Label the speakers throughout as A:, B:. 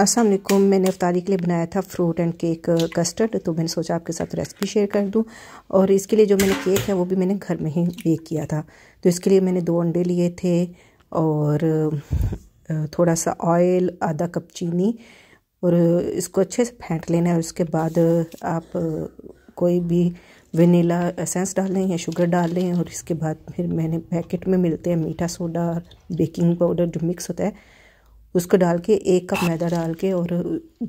A: अस्सलाम वालेकुम मैंने अफ्तारी के लिए बनाया था फ्रूट एंड केक कस्टर्ड तो मैंने सोचा आपके साथ रेसिपी शेयर कर दूं और इसके लिए जो मैंने केक है वो भी मैंने घर में ही बेक किया था तो इसके लिए मैंने दो अंडे लिए थे और थोड़ा सा ऑयल आधा कप चीनी और इसको अच्छे से फेंट लेना है और उसके बाद आप कोई भी वनीला एसेंस डाल लें या शुगर डाल लें और इसके बाद फिर मैंने पैकेट में मिलते हैं मीठा सोडा बेकिंग पाउडर जो मिक्स होता है उसको डाल के एक कप मैदा डाल के और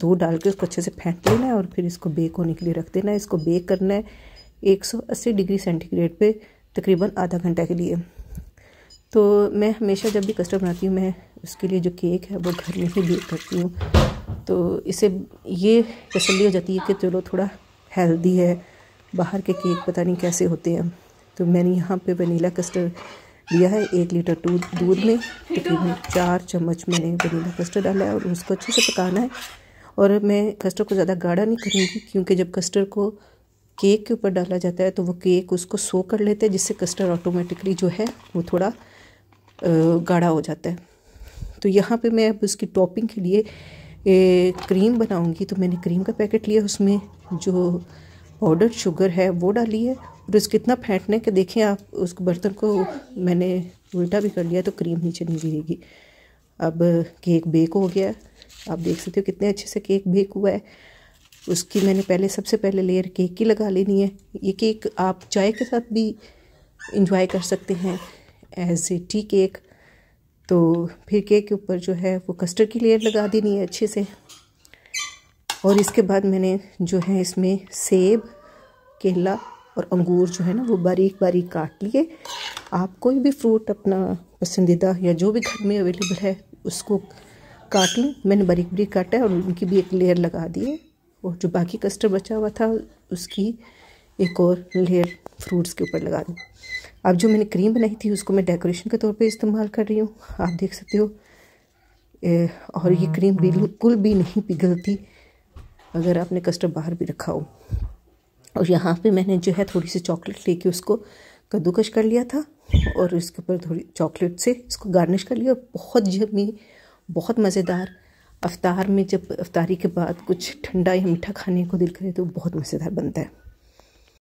A: दूध डाल के उसको अच्छे से फेंट लेना है और फिर इसको बेक होने के लिए रख देना है इसको बेक करना है 180 डिग्री सेंटीग्रेड पे तकरीबन आधा घंटा के लिए तो मैं हमेशा जब भी कस्टर्ड बनाती हूँ मैं उसके लिए जो केक है वो घर में ही बेक करती हूँ तो इसे ये तसली हो जाती है कि चलो थोड़ा हेल्दी है बाहर के केक पता नहीं कैसे होते हैं तो मैंने यहाँ पर वनीला कस्टर्ड लिया है एक लीटर दूध दूध में तकरीबन चार चम्मच मैंने वनीला कस्टर्ड डाला है और उसको अच्छे से पकाना है और मैं कस्टर्ड को ज़्यादा गाढ़ा नहीं करूँगी क्योंकि जब कस्टर्ड को केक के ऊपर डाला जाता है तो वो केक उसको सो कर लेते हैं जिससे कस्टर्ड ऑटोमेटिकली जो है वो थोड़ा गाढ़ा हो जाता है तो यहाँ पे मैं अब उसकी टॉपिंग के लिए क्रीम बनाऊँगी तो मैंने क्रीम का पैकेट लिया उसमें जो पाउडर शुगर है वो डाली है और उसको इतना फेंटने के देखें आप उस बर्तन को मैंने उल्टा भी कर लिया तो क्रीम नीचे नहीं गिरेगी अब केक बेक हो गया आप देख सकते हो कितने अच्छे से केक बेक हुआ है उसकी मैंने पहले सबसे पहले लेयर केक की लगा लेनी है ये केक आप चाय के साथ भी इंजॉय कर सकते हैं एज ए टी केक तो फिर केक के ऊपर जो है वो कस्टर्ड की लेयर लगा देनी है अच्छे से और इसके बाद मैंने जो है इसमें सेब केला और अंगूर जो है ना वो बारीक बारीक काट लिए आप कोई भी फ्रूट अपना पसंदीदा या जो भी घर में अवेलेबल है उसको काट लें मैंने बारीक बारीक काटा है और उनकी भी एक लेयर लगा दी है और जो बाकी कस्टर्ड बचा हुआ था उसकी एक और लेयर फ्रूट्स के ऊपर लगा दी अब जो मैंने क्रीम बनाई थी उसको मैं डेकोरेशन के तौर पर इस्तेमाल कर रही हूँ आप देख सकते हो और ये हाँ, क्रीम हाँ। बिल्कुल भी नहीं पिघलती अगर आपने कस्टर्ड बाहर भी रखा हो और यहाँ पे मैंने जो है थोड़ी सी चॉकलेट लेके उसको कद्दूकश कर लिया था और इसके ऊपर थोड़ी चॉकलेट से इसको गार्निश कर लिया बहुत जमी बहुत मज़ेदार अफ्तार में जब अफ्तारी के बाद कुछ ठंडा या मीठा खाने को दिल करे तो बहुत मज़ेदार बनता है